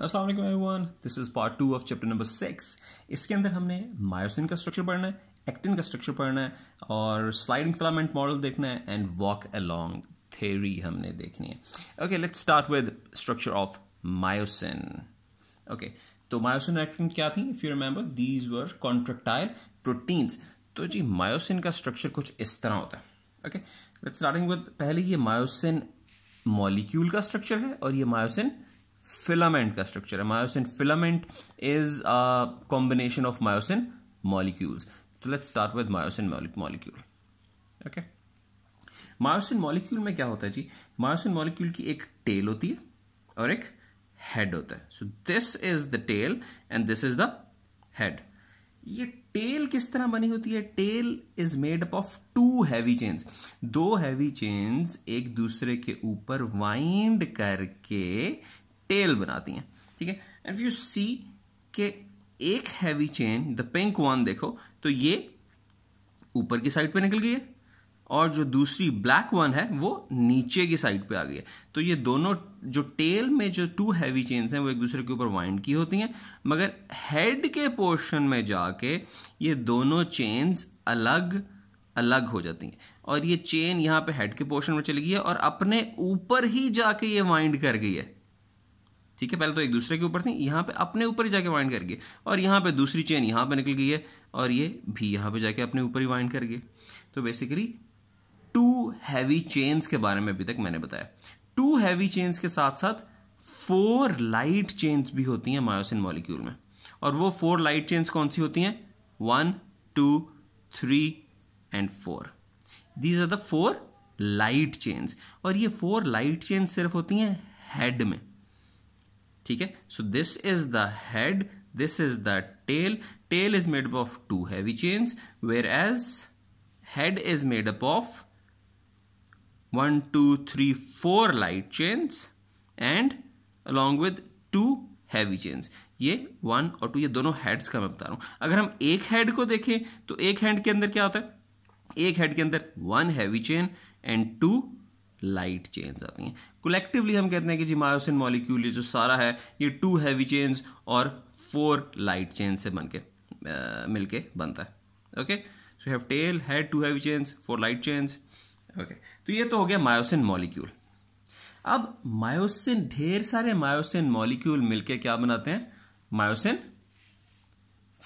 Aslam everyone this is part two of chapter number six इसके अंदर हमने मायोसिन का स्ट्रक्चर पढ़ना है एक्टिन का स्ट्रक्चर पढ़ना है और स्लाइडिंग फिलामेंट मॉडल देखना है एंड वॉक अलोंग थेरी हमने देखनी है okay let's start with structure of myosin okay तो मायोसिन एक्टिन क्या थी if you remember these were contractile proteins तो जी मायोसिन का स्ट्रक्चर कुछ इस तरह होता है ओके लेट्स स्टार्टिंग विद पहले ये मायोसिन मॉलिक्यूल का स्ट्रक्चर है और ये मायोसिन फिलामेंट का स्ट्रक्चर है myosin filament is a combination of myosin molecules तो let's start with myosin molecule okay myosin molecule में क्या होता है जी मायोसिन मॉलिक्यूल की एक टेल होती है और एक हेड होता है so this is the tail and this is the head ये टेल किस तरह बनी होती है tail is made up of two heavy chains दो हैवी चेन्स एक दूसरे के ऊपर वाइंड करके टेल बनाती हैं ठीक है एंड यू सी के एक heavy chain the pink one देखो तो ये ऊपर की साइड पे निकल गई है और जो दूसरी ब्लैक वन है वो नीचे की साइड पे आ गई है तो ये दोनों जो टेल में जो टू हैवी चेन्स हैं वो एक दूसरे के ऊपर वाइंड की होती हैं मगर हेड के पोर्शन में जाके ये दोनों चेन्स अलग अलग हो जाती हैं और ये चेन यहाँ पे हेड के पोर्शन में चली गई है और अपने ऊपर ही जाके ये वाइंड कर गई है ठीक है पहले तो एक दूसरे के ऊपर थी यहाँ पे अपने ऊपर ही जाके वाइंड करके और यहाँ पे दूसरी चेन यहाँ पे निकल गई है और ये भी यहाँ पे जाके अपने ऊपर ही वाइंड करके तो बेसिकली टू हैवी चेन्स के बारे में अभी तक मैंने बताया टू हैवी चेन्स के साथ साथ फोर लाइट चेन्स भी होती हैं मायोसिन मॉलिक्यूल में और वो फोर लाइट चेन्स कौन सी होती हैं one two three and four these are the four light chains और ये फोर लाइट चेन्स सिर्फ होती हैं हेड में ठीक है so this is the head this is the tail tail is made up of two heavy chains whereas head is made up of one two three four light chains and along with two heavy chains ये one और two ये दोनों heads का मैं बता रहा हूं अगर हम एक हेड को देखें तो एक हेड के अंदर क्या होता है एक हेड के अंदर one heavy chain and two light chains आती हैं कलेक्टिवली हम कहते हैं कि जी मायोसिन मॉलिक्यूल ये जो सारा है ये टू हैवी चेन्स और फोर लाइट चेन से बन के आ, मिलके बनता है okay so have tail had two heavy chains four light chains okay तो ये तो हो गया मायोसिन मॉलिक्यूल अब मायोसिन ढेर सारे मायोसिन मॉलिक्यूल मिलके क्या बनाते हैं मायोसिन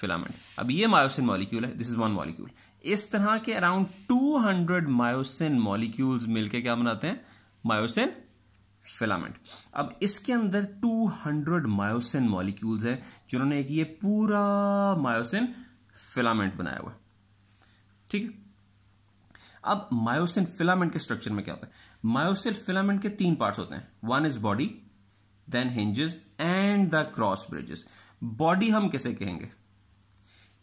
फिलामेंट अब ये मायोसिन मॉलिक्यूल है दिस इज वन मॉलिक्यूल इस तरह के अराउंड 200 मायोसिन मॉलिक्यूल्स मिलकर क्या बनाते हैं मायोसिन फिलामेंट अब इसके अंदर 200 मायोसिन मॉलिक्यूल्स है जिन्होंने एक ये पूरा मायोसिन फिलामेंट बनाया हुआ ठीक है अब मायोसिन फिलामेंट के स्ट्रक्चर में क्या होता है मायोसिन फिलामेंट के तीन पार्ट्स होते हैं one is body then hinges and the cross bridges body हम किसे कहेंगे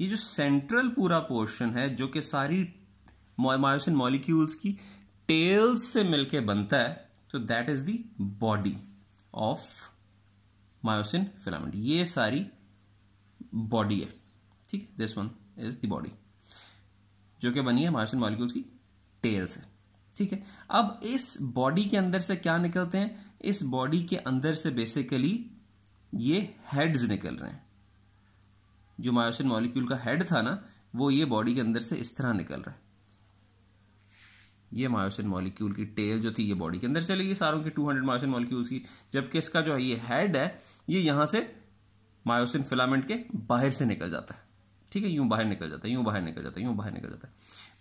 ये जो सेंट्रल पूरा पोर्शन है जो कि सारी मायोसिन मॉलिक्यूल्स की टेल्स से मिलके बनता है तो that is the body of myosin filament ये सारी बॉडी है ठीक है this one is the body जो कि बनी है मायोसिन मॉलिक्यूल्स की टेल से ठीक है अब इस बॉडी के अंदर से क्या निकलते हैं इस बॉडी के अंदर से बेसिकली ये हेड्स निकल रहे हैं जो मायोसिन मॉलिक्यूल का हेड था ना वो ये बॉडी के अंदर से इस तरह निकल रहा है ये मायोसिन मॉलिक्यूल की टेल जो थी ये बॉडी के अंदर चलेगी सारों की 200 मायोसिन मॉलिक्यूल्स की जबकि इसका जो है ये हेड है ये यहां से मायोसिन फिलामेंट के बाहर से निकल जाता है ठीक है यूं बाहर निकल जाता है यूं बाहर निकल जाता है यूं बाहर निकल जाता है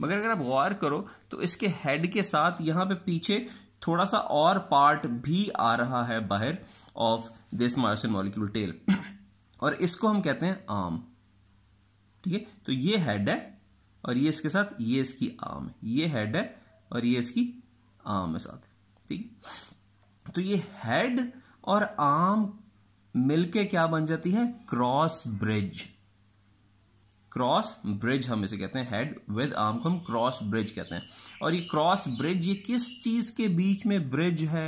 मगर अगर आप गौर करो तो इसके हेड के साथ यहां पर पीछे थोड़ा सा और पार्ट भी आ रहा है बाहर of this myosin molecule tail और इसको हम कहते हैं आम ठीक है तो ये हेड है और ये इसके साथ ये इसकी आम है ये हेड है और ये इसकी आम है साथ ठीक है तो ये हेड और आम मिलके क्या बन जाती है क्रॉस ब्रिज क्रॉस ब्रिज हम इसे कहते हैं हेड विद आर्म को हम क्रॉस ब्रिज कहते हैं और ये क्रॉस ब्रिज ये किस चीज के बीच में ब्रिज है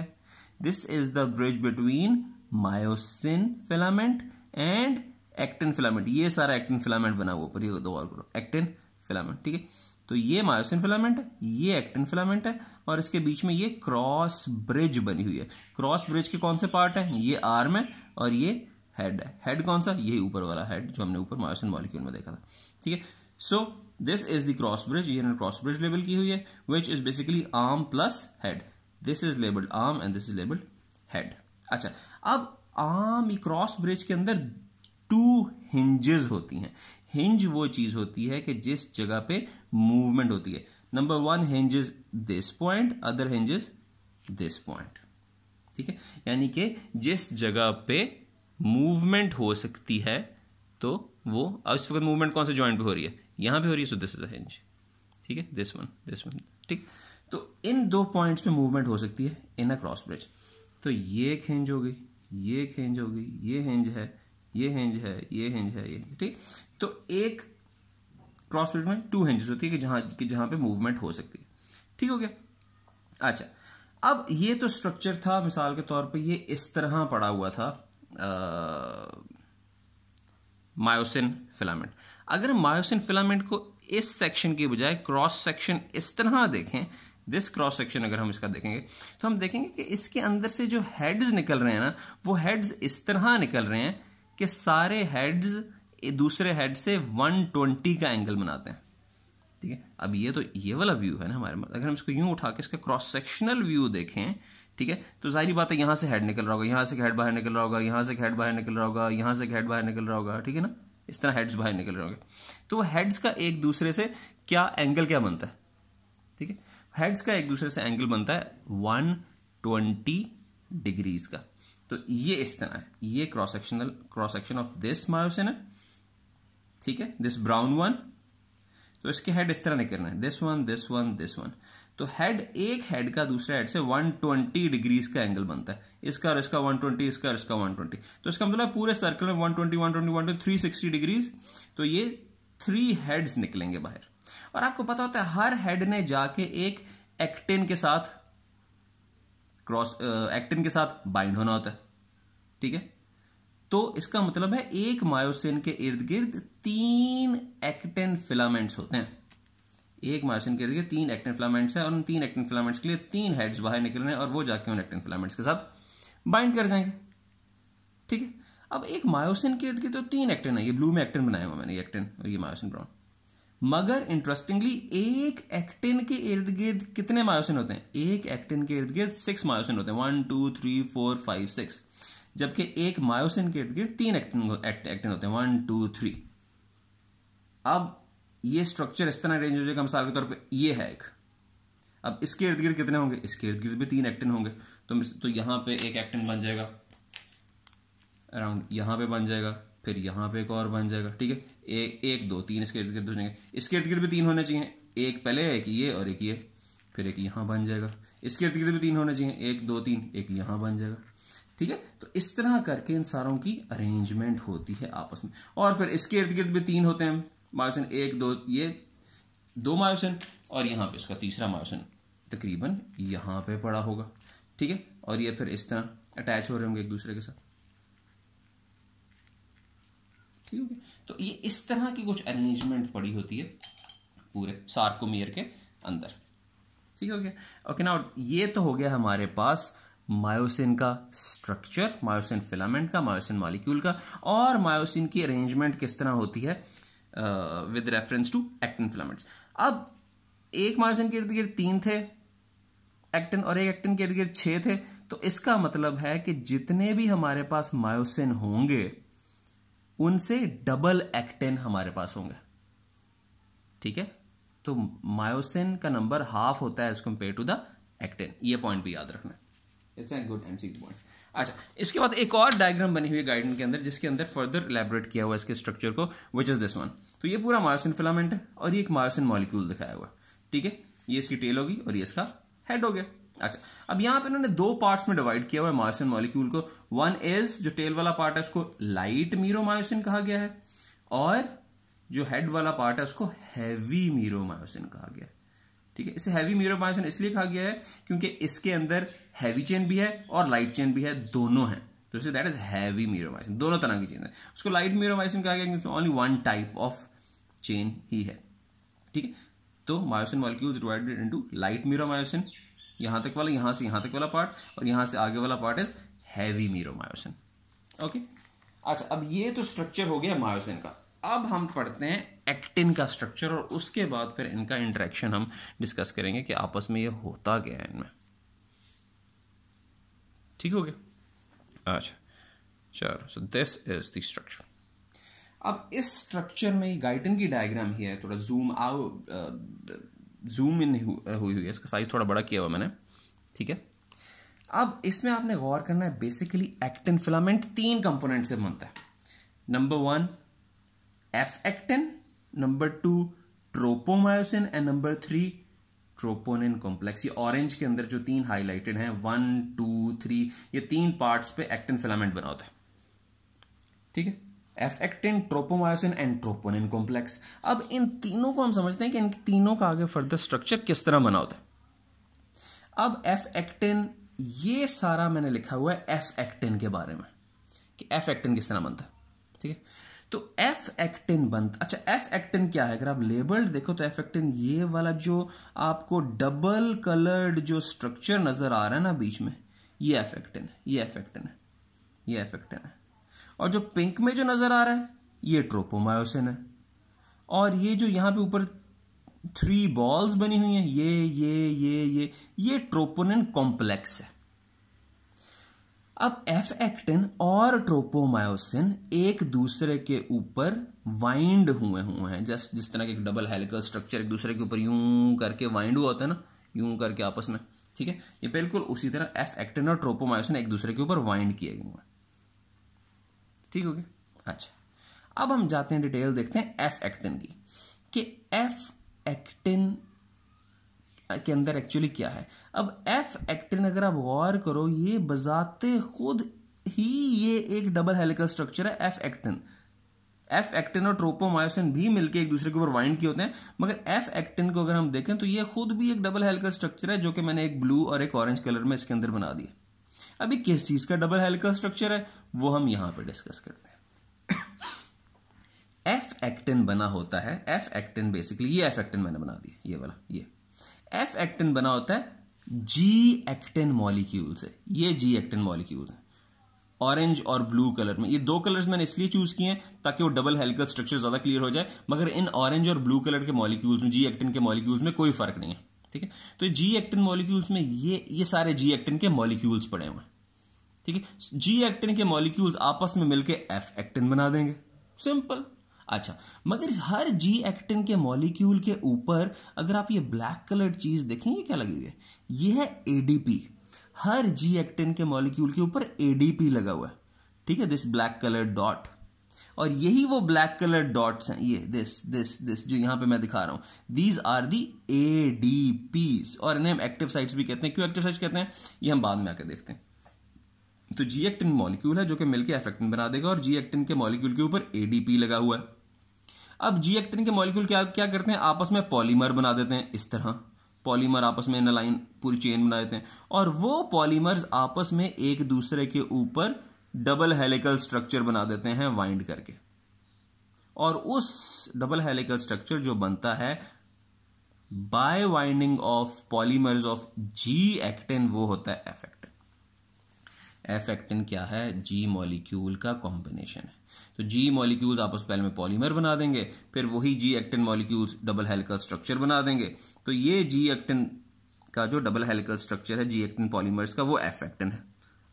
this is the bridge between myosin filament and actin filament ये सारा एक्टिन फिलामेंट बना हुआ ये दो और करो एक्टिन फिलामेंट ठीक है तो ये मायोसिन फिलामेंट है ये एक्टिन फिलामेंट है और इसके बीच में ये क्रॉस ब्रिज बनी हुई है क्रॉस ब्रिज के कौन से पार्ट है ये आर्म है और ये हेड है हेड कौन सा ये ऊपर वाला हेड जो हमने ऊपर मायोसिन मॉलिक्यूल में देखा था ठीक है so this is the cross bridge ये क्रॉस ब्रिज लेबल की हुई है which is basically arm plus head this is labelled arm and this is labelled head अच्छा अब आर्म क्रॉस ब्रिज के अंदर टू हिंजेस होती हैं हिंज वो चीज होती है कि जिस जगह पे मूवमेंट होती है number one hinges this point other hinges this point ठीक है यानी कि जिस जगह पे मूवमेंट हो सकती है तो वो अब इस वक्त मूवमेंट कौन से जॉइंट पे हो रही है यहां पे हो रही है so this is a hinge ठीक है दिस वन दिस वन ठीक तो इन दो पॉइंट्स पे मूवमेंट हो सकती है इन अ क्रॉस ब्रिज तो ये एक हिंज हो गई ये एक हिंज हो गई ये हिंज है ये हिंज है ये हिंज है ये ठीक तो एक क्रॉस फिट में टू हिंजेस होती है कि जहां कि जहां पे मूवमेंट हो सकती है ठीक हो गया अच्छा अब ये तो स्ट्रक्चर था मिसाल के तौर पे ये इस तरह पड़ा हुआ था मायोसिन फिलामेंट अगर मायोसिन फिलामेंट को इस सेक्शन के बजाय क्रॉस सेक्शन इस तरह देखें दिस क्रॉस सेक्शन अगर हम इसका देखेंगे तो हम देखेंगे कि इसके अंदर से जो हेड्स निकल रहे हैं ना वो हेड्स इस तरह निकल रहे हैं कि सारे हेड्स दूसरे हेड से 120 का एंगल बनाते हैं ठीक है अब ये तो ये वाला व्यू है ना हमारे मतलब, अगर हम इसको यूं उठा के इसका क्रॉस सेक्शनल व्यू देखें ठीक है तो जाहिर बात है यहां से हेड निकल रहा होगा यहाँ से हेड बाहर निकल रहा होगा यहां से हेड बाहर निकल रहा होगा यहां से हेड बाहर निकल रहा होगा ठीक है ना इस तरह हेड्स बाहर निकल रहे होंगे तो हेड्स का एक दूसरे से क्या एंगल क्या बनता है ठीक है हेड्स का एक दूसरे से एंगल बनता है 120 डिग्रीज का तो ये इस तरह है ये cross sectional cross section of this myosin है ठीक है दिस ब्राउन वन तो इसके हेड इस तरह निकलना है this one this one this one तो हेड एक हेड का दूसरे हेड से 120 डिग्रीज का एंगल बनता है इसका और इसका 120 इसका और इसका 120 तो इसका मतलब पूरे सर्कल में 120 120 120 360 डिग्रीज तो ये थ्री हेड्स निकलेंगे बाहर और आपको पता होता है हर हेड ने जाके एक एक्टेन के साथ क्रॉस एक्टिन के साथ बाइंड होना होता है ठीक है तो इसका मतलब है एक मायोसिन के इर्द गिर्द तीन एक्टिन फिलामेंट्स होते हैं एक मायोसिन के इर्द गिर्द तीन एक्टिन फिलामेंट्स हैं और उन तीन एक्टिन फिलामेंट्स के लिए तीन हेड्स बाहर निकल रहे हैं और वो जाके उन एक्टिन फिलामेंट्स के साथ बाइंड कर जाएंगे ठीक है अब एक मायोसिन के इर्द गिर्द तो तीन एक्टिन है ये ब्लू में एक्टिन बनाया हुआ मैंने एक्टिन और ये मायोसिन ब्राउन मगर इंटरेस्टिंगली एक एक्टिन के इर्द गिर्द कितने मायोसिन होते हैं एक एक्टिन के इर्द गिर्द सिक्स मायोसिन होते हैं one two three four five six जबकि एक मायोसिन के इर्द गिर्द तीन एक्टिन एक्टिन होते हैं वन टू थ्री अब ये स्ट्रक्चर इस तरह अरेंज हो जाएगा मिसाल के तौर पर ये है एक अब इसके इर्द गिर्द कितने होंगे इसके इर्द गिर्द भी तीन एक्टिन होंगे तो तो यहां पे एक एक्टिन बन जाएगा अराउंड यहां पे बन जाएगा फिर यहां पे एक और बन जाएगा ठीक है एक एक दो तीन इसके इर्द गिर्द हो जाएंगे इसके इर्द गिर्द भी तीन होने चाहिए एक पहले एक ये और एक ये फिर एक यहाँ बन जाएगा इसके इर्द गिर्द भी तीन होने चाहिए एक दो तीन एक यहाँ बन जाएगा ठीक है तो इस तरह करके इन सारों की अरेंजमेंट होती है आपस में और फिर इसके इर्द गिर्द भी तीन होते हैं मायोसिन एक दो ये दो मायोसिन और यहाँ पे इसका तीसरा मायोसिन तकरीबन यहाँ पे पड़ा होगा ठीक है और ये फिर इस तरह अटैच हो रहे होंगे एक दूसरे के साथ ठीक है तो ये इस तरह की कुछ अरेंजमेंट पड़ी होती है पूरे सार्कोमियर के अंदर ठीक हो गया ओके ना ये तो हो गया हमारे पास मायोसिन का स्ट्रक्चर मायोसिन फिलामेंट का मायोसिन मालिक्यूल का और मायोसिन की अरेंजमेंट किस तरह होती है with reference to actin filaments अब एक मायोसिन के इर्द गिर्द तीन थे एक्टिन और एक एक्टिन के इर्द गिर्द छः थे तो इसका मतलब है कि जितने भी हमारे पास मायोसिन होंगे उनसे डबल एक्टेन हमारे पास होंगे ठीक है तो मायोसिन का नंबर हाफ होता है as compared to the actin ये पॉइंट भी याद रखना it's a good um point अच्छा इसके बाद एक और डायग्राम बनी हुई है गाइडन के अंदर जिसके अंदर फर्दर इलेबोरेट किया हुआ है इसके स्ट्रक्चर को विच इज दिस वन तो ये पूरा मायोसिन फिलामेंट है और ये एक मायोसिन मॉलिक्यूल दिखाया हुआ ठीक है ये इसकी टेल होगी और ये इसका हेड हो गया अच्छा अब यहां पर इन्होंने दो पार्ट्स में डिवाइड किया हुआ मायोसिन मॉलिक्यूल को वन इज जो टेल वाला पार्ट है उसको लाइट मीरोमायोसिन कहा गया है और जो हेड वाला पार्ट है उसको हैवी मीरोमायोसिन कहा गया है ठीक है इसे हैवी मीरोमायोसिन इसलिए कहा गया है क्योंकि इसके अंदर हैवी चेन भी है और लाइट चेन भी है दोनों है तो इसे दैट इज हैवी मीरोमायोसिन दोनों तरह की चेन है उसको लाइट मीरोमायोसिन कहा गया क्योंकि only one type of chain ही है ठीक है तो myosin molecules divided into light myosin यहां तक वाला यहां से यहां तक वाला पार्ट और यहां से आगे वाला part is heavy meromyosin okay अच्छा अब ये तो स्ट्रक्चर हो गया मायोसिन का अब हम पढ़ते हैं एक्टिन का स्ट्रक्चर और उसके बाद फिर इनका इंटरेक्शन हम डिस्कस करेंगे कि आपस में ये होता गया है इनमें ठीक हो गया अच्छा चलो so this is the structure अब इस स्ट्रक्चर में गाइटन की डायग्राम ही है थोड़ा zoom out zoom in uh, हुई हुई है इसका साइज़ थोड़ा बड़ा किया हुआ मैंने ठीक है अब इसमें आपने गौर करना है बेसिकली एक्टिन फिलामेंट तीन कंपोनेंट से बनता है number one F actin number two tropomyosin and number three troponin complex ये ऑरेंज के अंदर जो तीन हाईलाइटेड हैं वन टू थ्री ये तीन पार्ट्स पे एक्टिन फिलामेंट बना होता है ठीक है F actin tropomyosin and troponin complex अब इन तीनों को हम समझते हैं कि इन तीनों का आगे फर्दर स्ट्रक्चर किस तरह बना होता है अब एफ एक्टिन ये सारा मैंने लिखा हुआ है एफ एक्टिन के बारे में कि एफ एक्टिन किस तरह बनता है ठीक है तो एफ एक्टिन बनता अच्छा एफ एक्टिन क्या है अगर आप लेबल्ड देखो तो एफ एक्टिन ये वाला जो आपको डबल कलर्ड जो स्ट्रक्चर नजर आ रहा है ना बीच में ये एफ एक्टिन है ये एफ एक्टिन है ये एफ एक्टिन है और जो पिंक में जो नज़र आ रहा है ये ट्रोपोमायोसिन है और ये जो यहां पे ऊपर थ्री बॉल्स बनी हुई हैं ये ये ये ये ये ट्रोपोनिन कॉम्प्लेक्स है अब एफ एक्टिन और ट्रोपोमायोसिन एक दूसरे के ऊपर वाइंड हुए हुए हैं जस्ट जिस तरह के एक डबल हेलिकल स्ट्रक्चर एक दूसरे के ऊपर यूं करके वाइंड हुआ होता है ना यूं करके आपस में ठीक है ये बिल्कुल उसी तरह एफ एक्टिन और ट्रोपोमायोसिन एक दूसरे के ऊपर वाइंड किए हुए हैं ठीक हो गया अच्छा अब हम जाते हैं डिटेल देखते हैं एफ एक्टिन की कि एफ एक्टिन के अंदर एक्चुअली क्या है अब एफ एक्टिन अगर आप गौर करो ये बजाते खुद ही ये एक डबल हेलिकल स्ट्रक्चर है एफ एक्टिन एफ एक्टिन और ट्रोपोमायोसिन भी मिलकर एक दूसरे के ऊपर वाइंड किए होते हैं मगर एफ एक्टिन को अगर हम देखें तो ये खुद भी एक डबल हेलिकल स्ट्रक्चर है जो कि मैंने एक ब्लू और एक ऑरेंज कलर में इसके अंदर बना दिया अभी किस चीज का डबल हेलिकल स्ट्रक्चर है वो हम यहां पर डिस्कस करते हैं एफ एक्टिन बना होता है एफ एक्टिन बेसिकली ये एफ एक्टिन मैंने बना दिया ये वाला ये एफ एक्टिन बना होता है जी एक्टिन मॉलिक्यूल से ये जी एक्टिन मॉलिक्यूल है ऑरेंज और ब्लू कलर में ये दो कलर्स मैंने इसलिए चूज किए हैं ताकि वो डबल हेलिकल स्ट्रक्चर ज्यादा क्लियर हो जाए मगर इन ऑरेंज और ब्लू कलर के मॉलिक्यूल्स में जी एक्टिन के मॉलिक्यूल्स में कोई फर्क नहीं है ठीक है तो जी एक्टिन मॉलिक्यूल्स में ये ये सारे जी एक्टिन के मॉलिक्यूल्स पड़े हुए हैं ठीक है जी एक्टिन के मॉलिक्यूल्स आपस में मिलके एफ एक्टिन बना देंगे सिंपल अच्छा मगर हर जी एक्टिन के मॉलिक्यूल के ऊपर अगर आप ये ब्लैक कलर चीज देखें ये क्या लगी हुई है ये है एडीपी हर जी एक्टिन के मॉलिक्यूल के ऊपर एडीपी लगा हुआ है ठीक है दिस ब्लैक कलर डॉट और यही वो ब्लैक कलर डॉट्स हैं ये दिस दिस दिस जो यहां पे मैं दिखा रहा हूं these are the A D Ps और इन्हें हम एक्टिव साइट्स भी कहते हैं क्यों एक्टिव साइट्स कहते हैं ये हम बाद में आकर देखते हैं तो जी एक्टिन मॉलिक्यूल है जो कि मिलकर एफेक्टिन बना देगा और जी एक्टिन के मॉलिक्यूल के ऊपर एडीपी लगा हुआ है अब जी एक्टिन के मॉलिक्यूल क्या क्या करते हैं आपस में पॉलीमर बना देते हैं इस तरह पॉलीमर आपस में इन लाइन पूरी चेन बना देते हैं और वो पॉलीमर्स आपस में एक दूसरे के ऊपर डबल हेलिकल स्ट्रक्चर बना देते हैं वाइंड करके और उस डबल हेलिकल स्ट्रक्चर जो बनता है by winding of polymers of G actin वो होता है एफेक्टिन एफेक्टिन एफ क्या है जी मॉलिक्यूल का कॉम्बिनेशन है तो जी मॉलिक्यूल्स आपस पहले में पॉलीमर बना देंगे फिर वही G actin molecules double helical structure बना देंगे तो ये जी एक्टिन का जो डबल हेलिकल स्ट्रक्चर है जी एक्टिन पॉलीमर्स का वो एफ है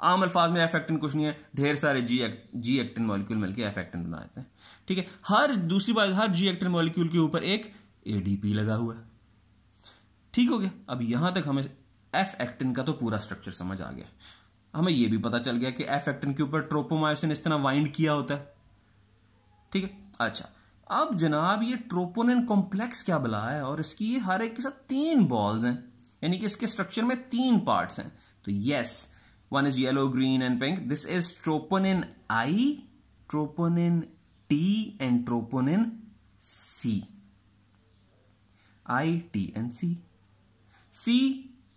आम अल्फाज में एफेक्टिन कुछ नहीं है ढेर सारे जी एक, जी एक्टिन मॉलिक्यूल मिलकर एफेक्टिन बना देते हैं ठीक है हर दूसरी बात हर जी एक्टिन मॉलिक्यूल के ऊपर एक एडीपी लगा हुआ है ठीक हो गया अब यहां तक हमें एफ एक्टिन का तो पूरा स्ट्रक्चर समझ आ गया हमें यह भी पता चल गया कि एफ एक्टिन के ऊपर ट्रोपोमायोसिन इस तरह वाइंड किया होता है ठीक है अच्छा अब जनाब ये ट्रोपोनिन कॉम्प्लेक्स क्या बला है और इसकी हर एक के साथ तीन बॉल्स हैं यानी कि इसके स्ट्रक्चर में तीन पार्ट्स हैं तो yes yes, one is yellow, green and pink. This is troponin I, troponin T and troponin C. I, T and C. C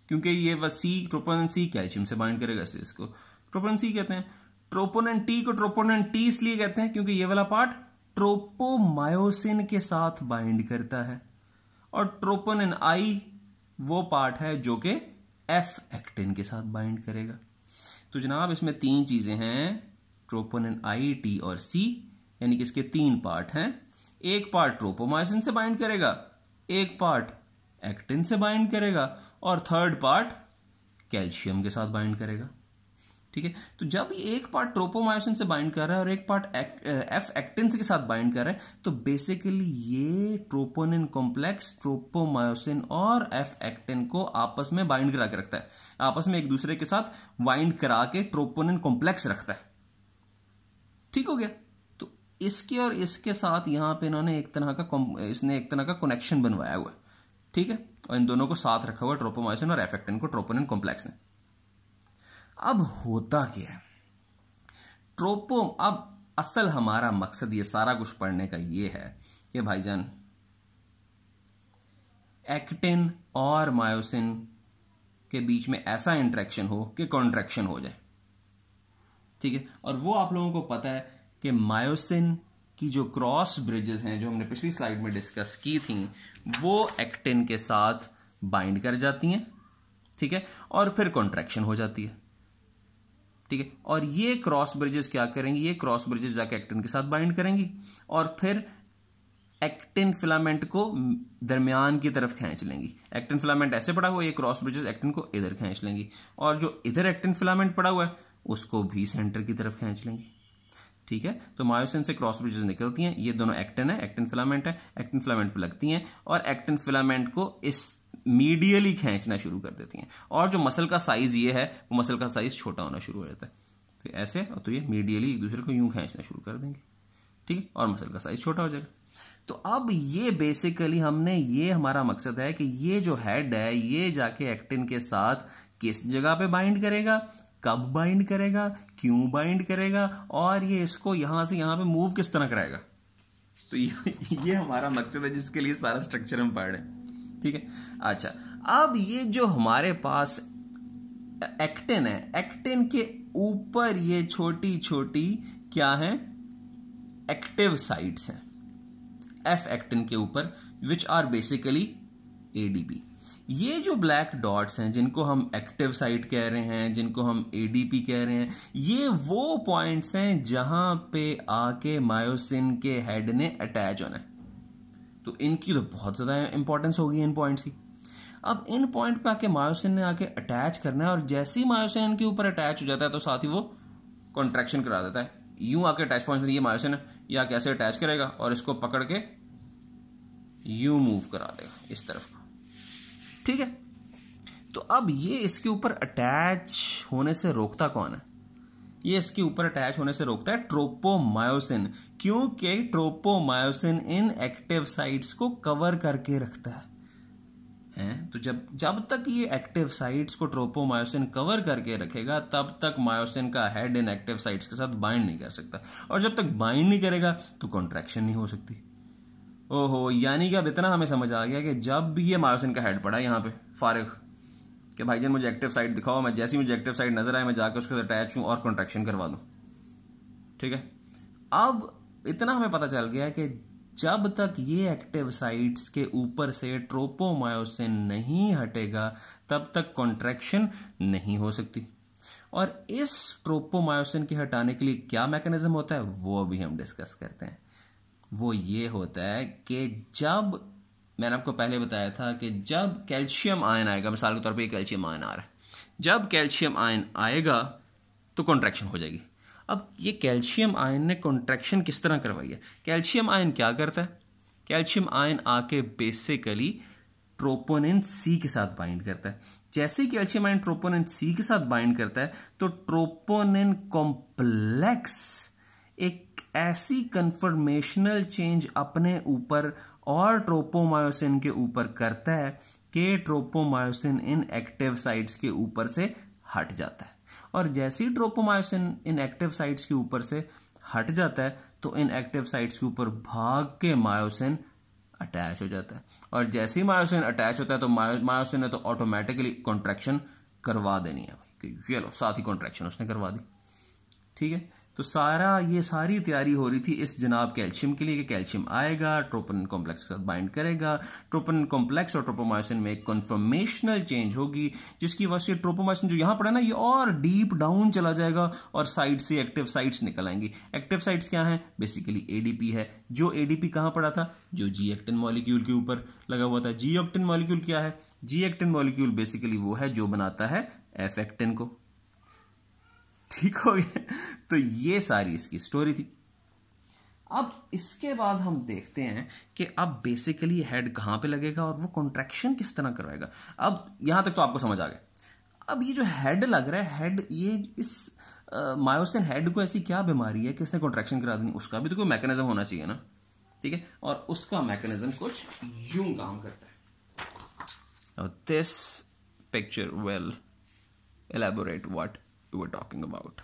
क्योंकि ये वह C ट्रोपोनेंट C कैल्शियम से बाइंड करेगा इसलिए इसको ट्रोपोनेंट सी कहते हैं ट्रोपोनेंट टी को ट्रोपोनेंट टी इसलिए कहते हैं क्योंकि ये वाला पार्ट ट्रोपोमायोसिन के साथ बाइंड करता है और ट्रोपोनिन आई वो पार्ट है जो कि एफ एक्टिन के साथ बाइंड करेगा तो जनाब इसमें तीन चीज़ें हैं ट्रोपोनिन आई टी और सी यानी कि इसके तीन पार्ट हैं एक पार्ट ट्रोपोमाइसिन से बाइंड करेगा एक पार्ट एक्टिन से बाइंड करेगा और थर्ड पार्ट कैल्शियम के साथ बाइंड करेगा ठीक है तो जब ये एक पार्ट ट्रोपोमायोसिन से बाइंड कर रहा है और एक पार्ट एक, एफ एक्टिन के साथ बाइंड कर रहा है तो बेसिकली ये ट्रोपोनिन कॉम्प्लेक्स ट्रोपोमायोसिन और एफ एक्टिन को आपस में बाइंड करा के रखता है आपस में एक दूसरे के साथ वाइंड करा के ट्रोपोनिन कॉम्प्लेक्स रखता है ठीक हो गया तो इसके और इसके साथ यहां पे इन्होंने एक तरह का इसने एक तरह का कनेक्शन बनवाया हुआ है ठीक है और इन दोनों को साथ रखा हुआ ट्रोपोमाइसिन और एफेक्टिन को ट्रोपोनिन कॉम्प्लेक्स ने अब होता क्या है ट्रोपो अब असल हमारा मकसद ये सारा कुछ पढ़ने का ये है कि भाईजान एक्टिन और मायोसिन के बीच में ऐसा इंट्रैक्शन हो कि कॉन्ट्रैक्शन हो जाए ठीक है और वो आप लोगों को पता है कि मायोसिन की जो क्रॉस ब्रिजेस हैं जो हमने पिछली स्लाइड में डिस्कस की थी वो एक्टिन के साथ बाइंड कर जाती हैं ठीक है और फिर कॉन्ट्रैक्शन हो जाती है ठीक है और ये क्रॉस ब्रिजेस क्या करेंगी ये क्रॉस ब्रिजेस जाके एक्टिन के साथ बाइंड करेंगी और फिर एक्टिन फिलामेंट को दरमियान की तरफ खींच लेंगी एक्टिन फिलामेंट ऐसे पड़ा हुआ ये क्रॉस ब्रिजेस एक्टिन को इधर खींच लेंगी और जो इधर एक्टिन फिलामेंट पड़ा हुआ है उसको भी सेंटर की तरफ खींच लेंगी ठीक है तो मायोसिन से क्रॉस ब्रिजेस निकलती हैं ये दोनों एक्टिन है एक्टिन फिलामेंट है एक्टिन फिलामेंट पर लगती हैं और एक्टिन फिलामेंट को इस मीडियली खींचना शुरू कर देती हैं और जो मसल का साइज ये है वो मसल का साइज छोटा होना शुरू हो जाता है तो ऐसे तो ये मीडियली एक दूसरे को यूं खींचना शुरू कर देंगे ठीक है और मसल का साइज छोटा हो जाएगा तो अब ये बेसिकली हमने ये हमारा मकसद है कि ये जो हेड है ये जाके एक्टिन के साथ किस जगह पे बाइंड करेगा कब बाइंड करेगा क्यों बाइंड करेगा और ये इसको यहां से यहां पे मूव किस तरह कराएगा तो ये, ये हमारा मकसद है जिसके लिए सारा स्ट्रक्चर हम पढ़ रहे हैं ठीक है अच्छा अब ये जो हमारे पास एक्टिन है एक्टिन के ऊपर ये छोटी छोटी क्या है एक्टिव साइट्स हैं एफ एक्टिन के ऊपर विच आर बेसिकली एडीपी ये जो ब्लैक डॉट्स हैं जिनको हम एक्टिव साइट कह रहे हैं जिनको हम एडीपी कह रहे हैं ये वो पॉइंट्स हैं जहां पे आके मायोसिन के हेड ने अटैच होना है तो इनकी तो बहुत ज़्यादा इंपॉर्टेंस होगी इन पॉइंट्स की अब इन पॉइंट पे आके मायोसिन ने आके अटैच करना है और जैसे ही मायोसिन इनके ऊपर अटैच हो जाता है तो साथ ही वो कॉन्ट्रैक्शन करा देता है यूं आके अटैच पॉइंट ये मायोसिन है या कैसे अटैच करेगा और इसको पकड़ के यू मूव करा देगा इस तरफ ठीक है तो अब ये इसके ऊपर अटैच होने से रोकता कौन है ये इसके ऊपर अटैच होने से रोकता है ट्रोपोमायोसिन क्योंकि ट्रोपोमायोसिन इन एक्टिव साइट्स को कवर करके रखता है हैं तो जब जब तक ये एक्टिव साइट्स को ट्रोपोमायोसिन कवर करके रखेगा तब तक मायोसिन का हेड इन एक्टिव साइट्स के साथ बाइंड नहीं कर सकता और जब तक बाइंड नहीं करेगा तो कॉन्ट्रैक्शन नहीं हो सकती ओहो यानी कि अब इतना हमें समझ आ गया कि जब ये मायोसिन का हेड पड़ा यहाँ पे फारिग कि भाई जान मुझे एक्टिव साइड दिखाओ मैं जैसी मुझे एक्टिव साइड नजर आए मैं जाकर उसके साथ अटैच हूँ और कॉन्ट्रेक्शन करवा दूँ ठीक है अब इतना हमें पता चल गया कि जब तक ये एक्टिव साइट्स के ऊपर से ट्रोपोमायोसिन नहीं हटेगा तब तक कॉन्ट्रैक्शन नहीं हो सकती और इस ट्रोपोमायोसिन के हटाने के लिए क्या मैकेनिज्म होता है वो अभी हम डिस्कस करते हैं वो ये होता है कि जब मैंने आपको पहले बताया था कि जब कैल्शियम आयन आएगा मिसाल के तौर पर कैल्शियम आयन आ रहा है जब कैल्शियम आयन आएगा तो कॉन्ट्रैक्शन हो जाएगी अब ये कैल्शियम आयन ने कॉन्ट्रैक्शन किस तरह करवाई है कैल्शियम आयन क्या करता है कैल्शियम आयन आके बेसिकली ट्रोपोनिन सी के साथ बाइंड करता है जैसे ही कैल्शियम आयन ट्रोपोनिन सी के साथ बाइंड करता है तो ट्रोपोनिन कॉम्प्लेक्स एक ऐसी कन्फर्मेशनल चेंज अपने ऊपर और ट्रोपोमायोसिन के ऊपर करता है कि ट्रोपोमायोसिन इन एक्टिव साइट्स के ऊपर से हट जाता है और जैसे ही ट्रोपोमायोसिन इन एक्टिव साइट्स के ऊपर से हट जाता है तो इन एक्टिव साइट्स के ऊपर भाग के मायोसिन अटैच हो जाता है और जैसे ही मायोसिन अटैच होता है तो मायोसिन ने तो ऑटोमेटिकली कॉन्ट्रैक्शन करवा देनी है भाई ये लो साथ ही कॉन्ट्रैक्शन उसने करवा दी ठीक है तो सारा ये सारी तैयारी हो रही थी इस जनाब कैल्शियम के लिए कि कैल्शियम आएगा ट्रोपन कॉम्प्लेक्स के साथ बाइंड करेगा ट्रोपन कॉम्प्लेक्स और ट्रोपोमाइसिन में एक कन्फर्मेशनल चेंज होगी जिसकी वजह से ट्रोपोमाइसिन जो यहाँ पड़ा ना ये और डीप डाउन चला जाएगा और साइड से एक्टिव साइट्स निकल आएंगी एक्टिव साइट्स क्या हैं बेसिकली एडीपी है जो एडीपी कहाँ पड़ा था जो जी एक्टिन मॉलिक्यूल के ऊपर लगा हुआ था जी ऑक्टिन मॉलिक्यूल क्या है जी एक्टिन मॉलिक्यूल बेसिकली वो है जो बनाता है एफ एक्टिन को ठीक हो गया तो ये सारी इसकी स्टोरी थी अब इसके बाद हम देखते हैं कि अब बेसिकली हेड कहां पे लगेगा और वो कॉन्ट्रेक्शन किस तरह करवाएगा अब यहां तक तो आपको समझ आ गया अब ये जो हेड लग रहा है हेड ये इस मायोसिन हेड को ऐसी क्या बीमारी है कि इसने करा दी उसका भी तो कोई मैकेनिज्म होना चाहिए ना ठीक है और उसका मैकेनिज्म कुछ यूं काम करता है this picture well elaborate what we were talking about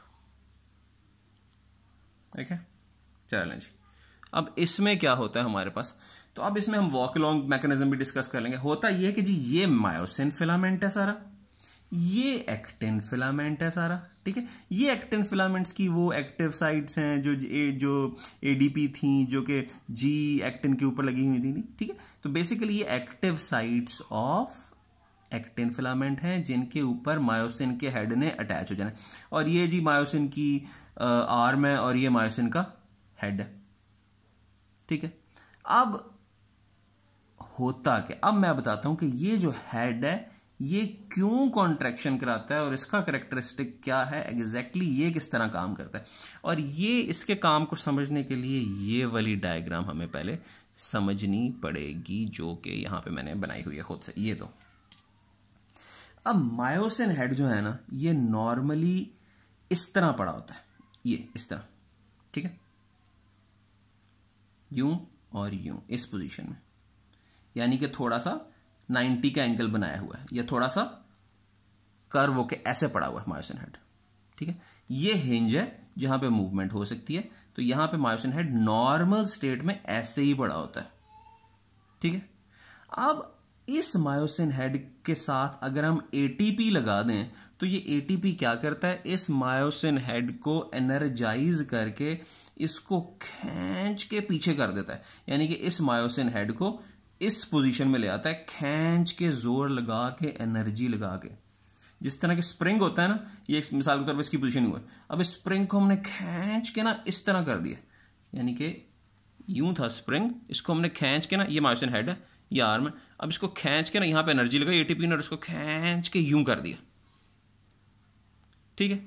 ठीक है चलें जी अब इसमें क्या होता है हमारे पास तो अब इसमें हम वॉक लॉन्ग मैकेनिज्म भी डिस्कस कर लेंगे होता यह कि जी ये मायोसिन फिलामेंट है सारा ये एक्टिन फिलामेंट है सारा ठीक है ये एक्टिन फिलामेंट्स की वो एक्टिव साइट्स हैं जो ए, जो एडीपी थी जो कि जी एक्टिन के ऊपर लगी हुई थी ठीक है तो बेसिकली ये active sites of actin filament हैं जिनके ऊपर मायोसिन के हेड ने अटैच हो जाना और ये जी मायोसिन की आर्म है और ये मायोसिन का हेड है ठीक है अब होता क्या अब मैं बताता हूं कि ये जो हेड है ये क्यों कॉन्ट्रेक्शन कराता है और इसका करेक्टरिस्टिक क्या है एग्जैक्टली exactly ये किस तरह काम करता है और ये इसके काम को समझने के लिए ये वाली डायग्राम हमें पहले समझनी पड़ेगी जो कि यहां पे मैंने बनाई हुई है खुद से ये दो तो। अब मायोसिन हेड जो है ना ये नॉर्मली इस तरह पड़ा होता है ये इस तरह ठीक है यूं और यूं इस पोजीशन में यानी कि थोड़ा सा 90 का एंगल बनाया हुआ है या थोड़ा सा कर्व होके ऐसे पड़ा हुआ है मायोसिन हेड ठीक है ये हिंज है जहां पे मूवमेंट हो सकती है तो यहां पे मायोसिन हेड नॉर्मल स्टेट में ऐसे ही पड़ा होता है ठीक है अब इस मायोसिन हेड के साथ अगर हम एटीपी लगा दें तो ये एटीपी क्या करता है इस मायोसिन हेड को एनर्जाइज करके इसको खींच के पीछे कर देता है यानी कि इस मायोसिन हेड को इस पोजीशन में ले आता है खींच के जोर लगा के एनर्जी लगा के जिस तरह के स्प्रिंग होता है ना ये एक मिसाल के तौर पर इसकी पोजीशन हुआ अब इस स्प्रिंग को हमने खींच के ना इस तरह कर दिया यानी कि यूं था स्प्रिंग इसको हमने खींच के ना ये मायोसिन हेड है ये आर्म है अब इसको खींच के ना यहाँ पे एनर्जी लगाई एटीपी ने और इसको खींच के यूं कर दिया ठीक है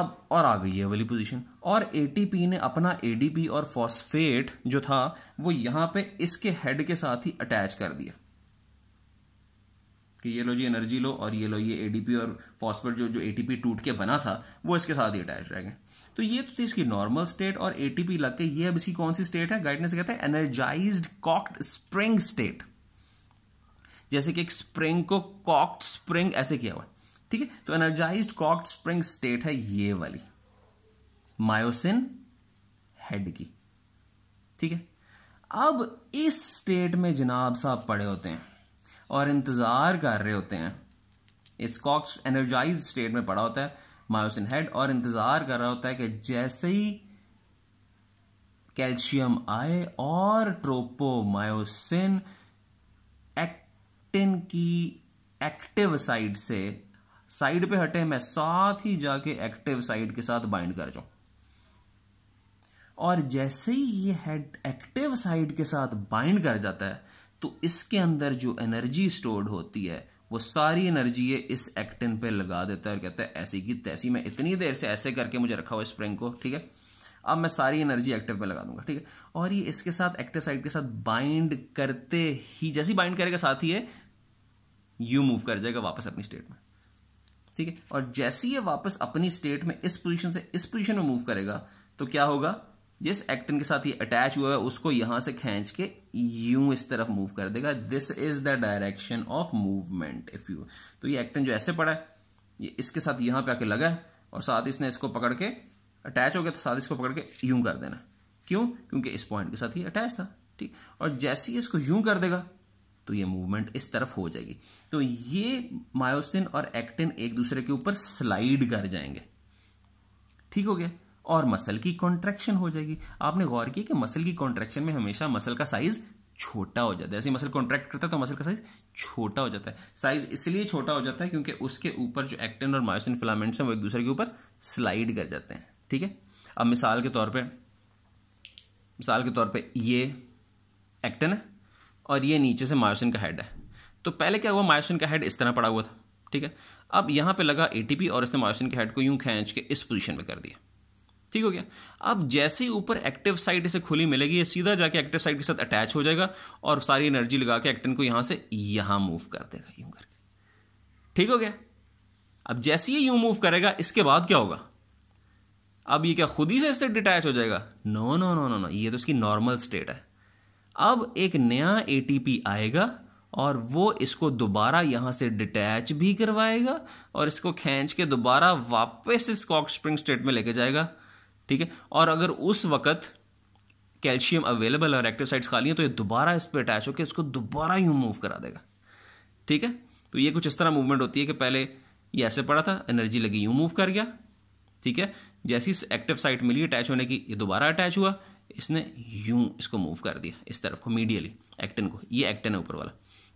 अब और आ गई है वाली पोजीशन और एटीपी ने अपना एडीपी और फॉस्फेट जो था वो यहाँ पे इसके हेड के साथ ही अटैच कर दिया कि ये लो जी एनर्जी लो और ये लो ये एडीपी और फॉस्फेट जो जो एटीपी टूट के बना था वो इसके साथ ही अटैच रह गए तो ये तो थी इसकी नॉर्मल स्टेट और एटीपी लग के ये अब इसकी कौन सी स्टेट है गाइडनेस से कहते हैं एनर्जाइज्ड कॉक्ड स्प्रिंग स्टेट जैसे कि एक स्प्रिंग को कॉक्ड स्प्रिंग ऐसे किया हुआ ठीक है तो एनर्जाइज कॉक्ड स्प्रिंग स्टेट है ये वाली मायोसिन हेड की ठीक है अब इस स्टेट में जनाब साहब पड़े होते हैं और इंतज़ार कर रहे होते हैं इस कॉक्स एनर्जाइज स्टेट में पड़ा होता है मायोसिन हेड और इंतज़ार कर रहा होता है कि जैसे ही कैल्शियम आए और ट्रोपोमायोसिन एक्ट एक्टिन की एक्टिव साइड से साइड पे हटे मैं साथ ही जाके एक्टिव साइड के साथ बाइंड कर जाऊं और जैसे ही ये हेड एक्टिव साइड के साथ बाइंड कर जाता है तो इसके अंदर जो एनर्जी स्टोर्ड होती है वो सारी एनर्जी ये इस एक्टिन पे लगा देता है और कहता है ऐसी की तैसी मैं इतनी देर से ऐसे करके मुझे रखा हुआ स्प्रिंग को ठीक है अब मैं सारी एनर्जी एक्टिव पे लगा दूंगा ठीक है और ये इसके साथ एक्टिव साइड के साथ बाइंड करते ही जैसे ही बाइंड करेगा साथ ही ये यू मूव कर जाएगा वापस अपनी स्टेट में ठीक है और जैसे ही ये वापस अपनी स्टेट में इस पोजीशन से इस पोजीशन में मूव करेगा तो क्या होगा जिस एक्टिन के साथ ये अटैच हुआ है उसको यहां से खींच के यू इस तरफ मूव कर देगा this is the direction of movement if you तो ये एक्टिन जो ऐसे पड़ा है ये इसके साथ यहां पे आके लगा है और साथ इसने इसको पकड़ के अटैच हो गया तो साथ इसको पकड़ के यूं कर देना क्यों क्योंकि इस पॉइंट के साथ ही अटैच था ठीक और जैसे ही इसको यूं कर देगा तो ये मूवमेंट इस तरफ हो जाएगी तो ये मायोसिन और एक्टिन एक दूसरे के ऊपर स्लाइड कर जाएंगे ठीक हो गया और मसल की कॉन्ट्रैक्शन हो जाएगी आपने गौर किया कि मसल की कॉन्ट्रैक्शन में हमेशा मसल का साइज छोटा हो जाता है ऐसे मसल कॉन्ट्रैक्ट करता है तो मसल का साइज छोटा हो जाता है साइज इसलिए छोटा हो जाता है क्योंकि उसके ऊपर जो एक्टिन और मायोसिन फिलामेंट्स हैं वो एक दूसरे के ऊपर स्लाइड कर जाते हैं ठीक है अब मिसाल के तौर पर मिसाल के तौर पर ये एक्टन है और ये नीचे से मायोसिन का हेड है तो पहले क्या हुआ मायोसिन का हेड इस तरह पड़ा हुआ था ठीक है अब यहाँ पे लगा एटीपी और इसने मायोसिन के हेड को यूं खींच के इस पोजीशन में कर दिया ठीक हो गया अब जैसे ही ऊपर एक्टिव साइड इसे खुली मिलेगी ये सीधा जाके एक्टिव साइड के साथ अटैच हो जाएगा और सारी एनर्जी लगा के एक्टिन को यहाँ से यहाँ मूव कर देगा यूं करके ठीक हो गया अब जैसे ही यूं मूव करेगा इसके बाद क्या होगा अब ये क्या खुद ही से इससे डिटैच हो जाएगा no no no no no ये तो इसकी नॉर्मल स्टेट है अब एक नया एटीपी आएगा और वो इसको दोबारा यहाँ से डिटैच भी करवाएगा और इसको खींच के दोबारा वापस इस कॉक स्प्रिंग स्टेट में लेके जाएगा ठीक है और अगर उस वक्त कैल्शियम अवेलेबल और एक्टिव साइट्स खाली हैं तो ये दोबारा इस पर अटैच होकर इसको दोबारा यूँ मूव करा देगा ठीक है तो ये कुछ इस तरह मूवमेंट होती है कि पहले ये ऐसे पड़ा था एनर्जी लगी यूँ मूव कर गया ठीक है जैसी एक्टिव साइट मिली अटैच होने की ये दोबारा अटैच हुआ इसने यूं इसको मूव कर दिया इस तरफ को मीडियली एक्टिन को ये एक्टिन है ऊपर वाला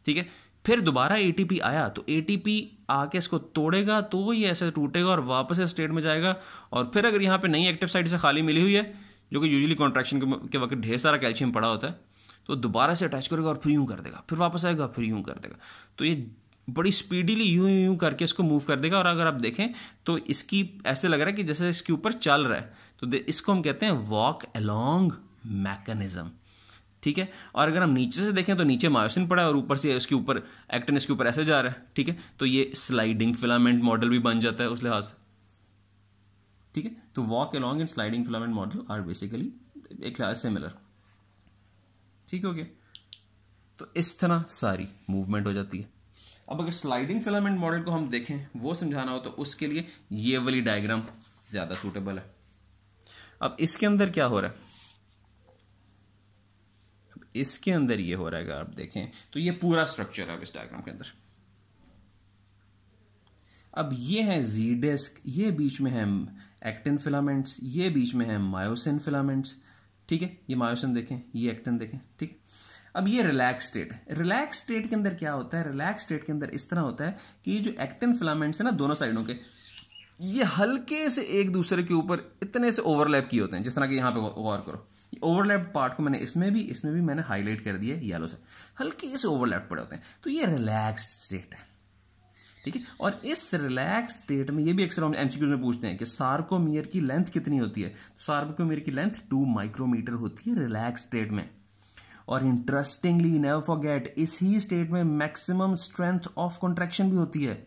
ठीक है फिर दोबारा ए आया तो ए आके इसको तोड़ेगा तो ये ऐसे टूटेगा और वापस इस स्टेट में जाएगा और फिर अगर यहाँ पे नई एक्टिव साइड से खाली मिली हुई है जो कि यूजली कॉन्ट्रैक्शन के वक्त ढेर सारा कैल्शियम पड़ा होता है तो दोबारा से अटैच करेगा और फिर यूँ कर देगा फिर वापस आएगा फिर यूँ कर देगा तो ये बड़ी स्पीडीली यूं यूं करके इसको मूव कर देगा और अगर आप देखें तो इसकी ऐसे लग रहा है कि जैसे इसके ऊपर चल रहा है तो इसको हम कहते हैं वॉक अलोंग मैकेनिज्म ठीक है और अगर हम नीचे से देखें तो नीचे मायोसिन पड़ा है और ऊपर से इसके ऊपर एक्टिन इसके ऊपर ऐसे जा रहा है ठीक है तो ये स्लाइडिंग फिलामेंट मॉडल भी बन जाता है उस लिहाज से ठीक है तो walk along and sliding filament model are basically एक क्लास सिमिलर ठीक हो गया तो इस तरह सारी मूवमेंट हो जाती है अब अगर स्लाइडिंग फिलामेंट मॉडल को हम देखें वो समझाना हो तो उसके लिए ये वाली डायग्राम ज़्यादा सूटेबल है अब इसके अंदर क्या हो रहा है इसके अंदर ये हो रहा है आप देखें तो ये पूरा स्ट्रक्चर है इस डायग्राम के अंदर अब ये है जी डेस्क ये बीच में है एक्टिन फिलामेंट्स ये बीच में है मायोसिन फिलामेंट्स ठीक है ये मायोसिन देखें ये एक्टिन देखें ठीक है अब ये रिलैक्स स्टेट रिलैक्स स्टेट के अंदर क्या होता है रिलैक्स स्टेट के अंदर इस तरह होता है कि ये जो एक्टिन फिलामेंट्स है ना दोनों साइडों के ये हल्के से एक दूसरे के ऊपर इतने से ओवरलैप किए होते हैं जिस तरह के यहां पे गौर करो ओवरलैप पार्ट को मैंने इसमें भी इसमें भी मैंने हाईलाइट कर दिया येलो से हल्के से ओवरलैप पड़े होते हैं तो ये रिलैक्स स्टेट है ठीक है और इस रिलैक्स स्टेट में ये भी अक्सर हम एमसीक्यूज में पूछते हैं कि सार्कोमियर की लेंथ कितनी होती है तो सार्कोमियर की लेंथ टू माइक्रोमीटर होती है रिलैक्स स्टेट में और इंटरेस्टिंगली नेवर फॉरगेट इस ही स्टेट में मैक्सिमम स्ट्रेंथ ऑफ कॉन्ट्रेक्शन भी होती है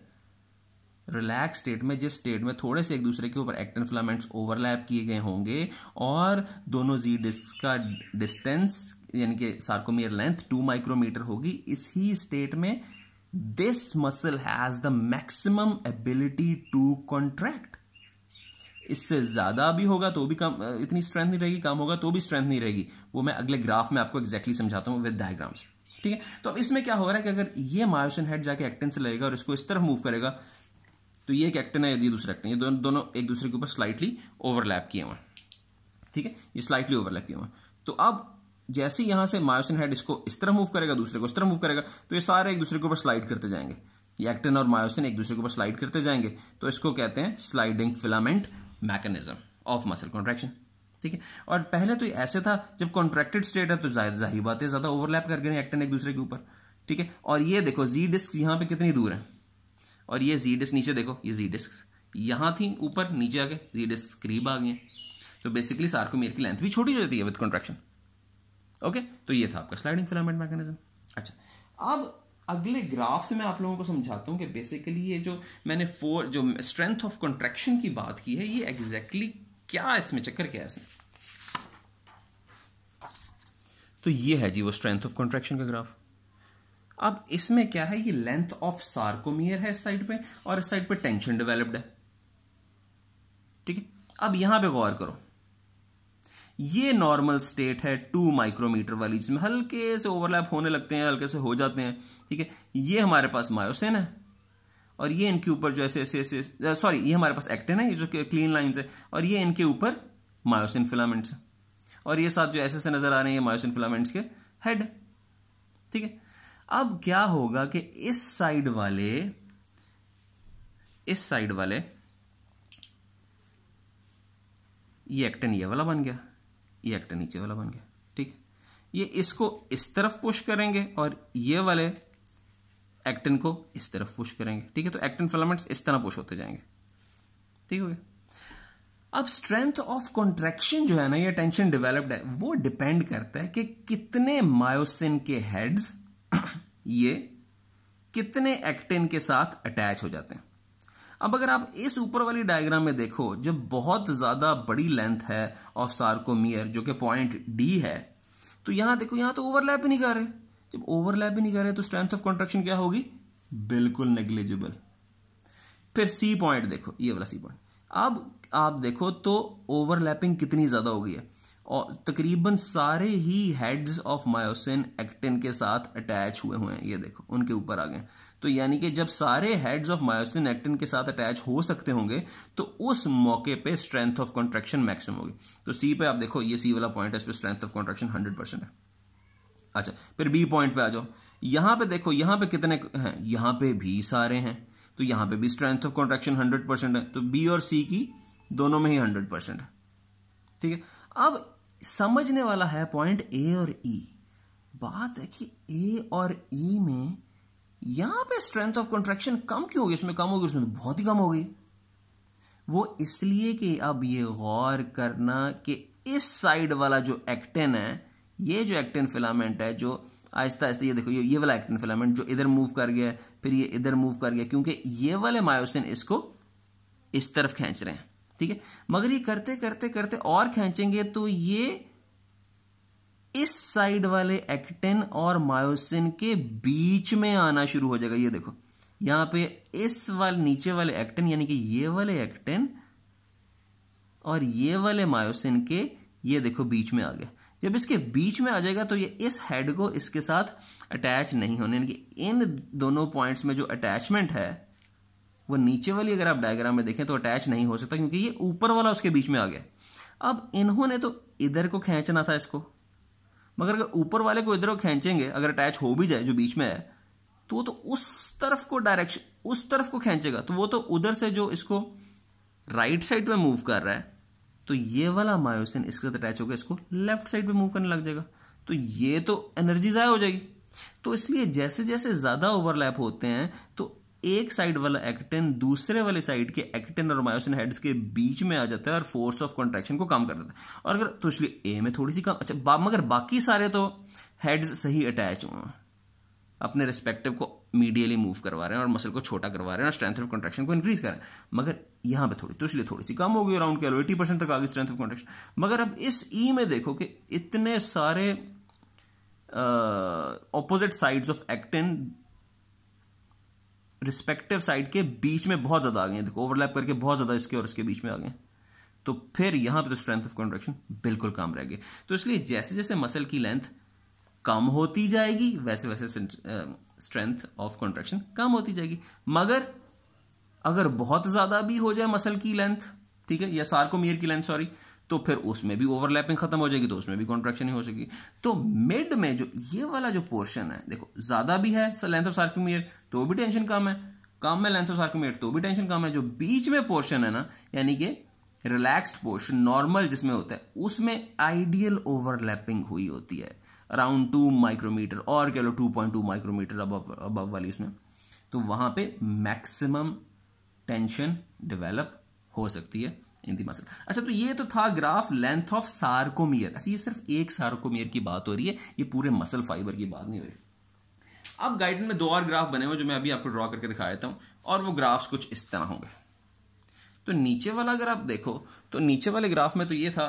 रिलैक्स स्टेट में जिस स्टेट में थोड़े से एक दूसरे के ऊपर एक्टिन फिलामेंट्स ओवरलैप किए गए होंगे और दोनों जी डिस्क का डिस्टेंस यानी कि सार्कोमियर लेंथ टू माइक्रोमीटर होगी इसी स्टेट में this muscle has the maximum ability to contract इससे ज़्यादा भी होगा तो भी कम इतनी स्ट्रेंथ नहीं रहेगी कम होगा तो भी स्ट्रेंथ नहीं रहेगी वो मैं अगले ग्राफ में आपको एक्जैक्टली exactly समझाता हूँ विद डायग्राम्स ठीक है तो अब इसमें क्या हो रहा है कि अगर ये मायोसिन हेड जाके एक्टिन से लगेगा और इसको इस तरफ मूव करेगा तो ये एक एक्टिन है यदि दूसरा एक्टिन ये दोनों दोनों एक दूसरे के ऊपर स्लाइटली ओवरलैप किए हुए ठीक है ये स्लाइटली ओवरलैप किए हुए तो अब जैसे यहां से मायोसिन हेड इसको इस तरह मूव करेगा दूसरे को इस तरह मूव करेगा तो ये सारे एक दूसरे के ऊपर स्लाइड करते जाएंगे ये एक्टिन और मायोसिन एक दूसरे के ऊपर स्लाइड करते जाएंगे तो इसको कहते हैं sliding filament mechanism of muscle contraction ठीक है और पहले तो ऐसे था जब कॉन्ट्रेक्टेड स्टेट है तो जाहिर बात है ज़्यादा ओवरलैप कर गए एक्टिन एक दूसरे के ऊपर ठीक है और ये देखो जी डिस्क यहां पे कितनी दूर है और ये जी डिस्क नीचे देखो ये जी डिस्क यहाँ थी ऊपर नीचे आ गए जी डिस्क करीब आ गए तो बेसिकली सार्कोमेयर की लेंथ भी छोटी हो जाती है विद कॉन्ट्रेक्शन ओके तो ये था आपका स्लाइडिंग फिलामेंट मैकेनिज्म अच्छा अब अगले ग्राफ से मैं आप लोगों को समझाता हूँ कि बेसिकली ये जो मैंने फोर जो स्ट्रेंथ ऑफ कॉन्ट्रेक्शन की बात की है ये एग्जैक्टली exactly क्या इसमें चक्कर क्या है इसमें तो ये है जी वो स्ट्रेंथ ऑफ कॉन्ट्रेक्शन का ग्राफ अब इसमें क्या है ये लेंथ ऑफ सार्कोमियर है साइड पे और इस साइड पे टेंशन डेवलप्ड है ठीक है अब यहां पे गौर करो ये नॉर्मल स्टेट है टू माइक्रोमीटर वाली जिसमें हल्के से ओवरलैप होने लगते हैं हल्के से हो जाते हैं ठीक है ये हमारे पास मायोसिन है और ये इनके ऊपर जो ऐसे ऐसे ऐसे सॉरी ये हमारे पास एक्टिन है ये जो क्लीन लाइन है और ये इनके ऊपर मायोसिन फिलामेंट्स है और ये साथ जो ऐसे ऐसे नजर आ रहे हैं ये मायोसिन फिलामेंट्स के हेड ठीक है अब क्या होगा कि इस साइड वाले इस साइड वाले ये एक्टन ये वाला बन गया ये एक्टन नीचे वाला बन गया ठीक ये इसको इस तरफ पुश करेंगे और ये वाले एक्टन को इस तरफ पुश करेंगे ठीक है तो एक्टन फिलामेंट्स इस तरह पुश होते जाएंगे ठीक हो गया अब स्ट्रेंथ ऑफ कॉन्ट्रेक्शन जो है ना ये टेंशन डेवलप्ड है वो डिपेंड करता है कि कितने मायोसिन के हेड्स ये कितने एक्टिन के साथ अटैच हो जाते हैं अब अगर आप इस ऊपर वाली डायग्राम में देखो जो बहुत ज़्यादा बड़ी लेंथ है ऑफ सार्कोमियर जो कि पॉइंट डी है तो यहां देखो यहां तो ओवरलैप ही नहीं कर रहे जब ओवरलैप ही नहीं कर रहे तो स्ट्रेंथ ऑफ कॉन्ट्रेक्शन क्या होगी बिल्कुल नेग्लिजिबल फिर सी पॉइंट देखो ये वाला सी पॉइंट अब आप देखो तो ओवरलैपिंग कितनी ज़्यादा हो गई है और तकरीबन सारे ही हेड्स ऑफ मायोसिन एक्टिन के साथ अटैच हुए हुए हैं ये देखो उनके ऊपर आ गए तो यानी कि जब सारे हेड्स ऑफ मायोसिन एक्टिन के साथ अटैच हो सकते होंगे तो उस मौके पे स्ट्रेंथ ऑफ कॉन्ट्रेक्शन मैक्सिमम होगी तो सी पे आप देखो ये सी वाला पॉइंट है इस पर strength of contraction hundred percent है अच्छा फिर बी पॉइंट पे आ जाओ यहां पे देखो यहां पे कितने हैं यहां पे भी सारे हैं तो यहां पे भी strength of contraction hundred percent है तो बी और सी की दोनों में ही हंड्रेड परसेंट है ठीक है अब समझने वाला है पॉइंट ए और ई e. बात है कि ए और ई e में यहां पे स्ट्रेंथ ऑफ कंट्रैक्शन कम क्यों होगी इसमें कम होगी उसमें तो बहुत ही कम होगी वो इसलिए कि अब ये गौर करना कि इस साइड वाला जो एक्टेन है ये जो एक्टेन फिलामेंट है जो आहिस्ता आहिस्ता ये देखो ये ये वाला एक्टिन फिलामेंट जो इधर मूव कर गया फिर ये इधर मूव कर गया क्योंकि ये वाले मायोसिन इसको इस तरफ खींच रहे हैं ठीक है मगर ये करते करते करते और खींचेंगे तो ये इस साइड वाले एक्टिन और मायोसिन के बीच में आना शुरू हो जाएगा ये देखो यहां पे इस वाले नीचे वाले एक्टिन यानी कि ये वाले एक्टिन और ये वाले मायोसिन के ये देखो बीच में आ गया जब इसके बीच में आ जाएगा तो ये इस हेड को इसके साथ अटैच नहीं होने यानी कि इन दोनों पॉइंट्स में जो अटैचमेंट है वो नीचे वाली अगर आप डायग्राम में देखें तो अटैच नहीं हो सकता क्योंकि ये ऊपर वाला उसके बीच में आ गया अब इन्होंने तो इधर को खींचना था इसको मगर अगर ऊपर वाले को इधर को खींचेंगे अगर अटैच हो भी जाए जो बीच में है तो वो तो उस तरफ को डायरेक्शन उस तरफ को खींचेगा तो वो तो उधर से जो इसको राइट साइड में मूव कर रहा है तो ये वाला मायोसिन इसके साथ अटैच होगा इसको लेफ्ट साइड में मूव करने लग जाएगा तो ये तो एनर्जी ज़ाया हो जाएगी तो इसलिए जैसे जैसे ज़्यादा ओवरलैप होते हैं तो एक साइड वाला एक्टिन दूसरे वाले साइड के एक्टिन और मायोसिन हेड्स के बीच में आ जाता है और फोर्स ऑफ कॉन्ट्रैक्शन को कम कर देता है और अगर तो इसलिए ए में थोड़ी सी कम अच्छा बा, मगर बाकी सारे तो हेड्स सही अटैच हुए अपने रिस्पेक्टिव को मीडियली मूव करवा रहे हैं और मसल को छोटा करवा रहे हैं और स्ट्रेंथ ऑफ कॉन्ट्रेक्शन को इंक्रीज कर रहे हैं मगर यहां पे थोड़ी तो इसलिए थोड़ी सी कम होगी अराउंड कैलो एटी परसेंट तक आ गई स्ट्रेंथ ऑफ कॉन्ट्रेक्शन मगर अब इस ई e में देखो कि इतने सारे opposite sides of actin respective side के बीच में बहुत ज़्यादा आ गए देखो ओवरलैप करके बहुत ज़्यादा इसके और इसके बीच में आ गए तो फिर यहां पे तो स्ट्रेंथ ऑफ कॉन्ट्रेक्शन बिल्कुल काम रह गए तो इसलिए जैसे जैसे मसल की लेंथ कम होती जाएगी वैसे वैसे स्ट्रेंथ ऑफ कॉन्ट्रेक्शन कम होती जाएगी मगर अगर बहुत ज़्यादा भी हो जाए मसल की लेंथ ठीक है या सार्कोमियर की लेंथ सॉरी तो फिर उसमें भी ओवरलैपिंग खत्म हो जाएगी तो उसमें भी कॉन्ट्रेक्शन ही हो सकेगी तो मिड में जो ये वाला जो पोर्शन है देखो ज़्यादा भी है लेंथ ऑफ सार्कोमियर तो भी टेंशन कम है कम है लेंथोसार्कोमेट तो भी टेंशन कम है जो बीच में पोर्शन है ना यानी कि रिलैक्स्ड पोर्शन नॉर्मल जिसमें होता है उसमें आइडियल ओवरलैपिंग हुई होती है अराउंड टू माइक्रोमीटर और कह लो टू पॉइंट टू माइक्रोमीटर अब अब वाली उसमें तो वहां पे मैक्सिमम टेंशन डेवलप हो सकती है इन दी मसल अच्छा तो ये तो था ग्राफ लेंथ ऑफ सार्कोमियर अच्छा ये सिर्फ एक सार्कोमियर की बात हो रही है ये पूरे मसल फाइबर की बात नहीं हो रही अब गाइडन में दो और ग्राफ बने हुए जो मैं अभी आपको ड्रॉ करके दिखा देता हूं और वो ग्राफ्स कुछ इस तरह होंगे तो नीचे वाला अगर आप देखो तो नीचे वाले ग्राफ में तो ये था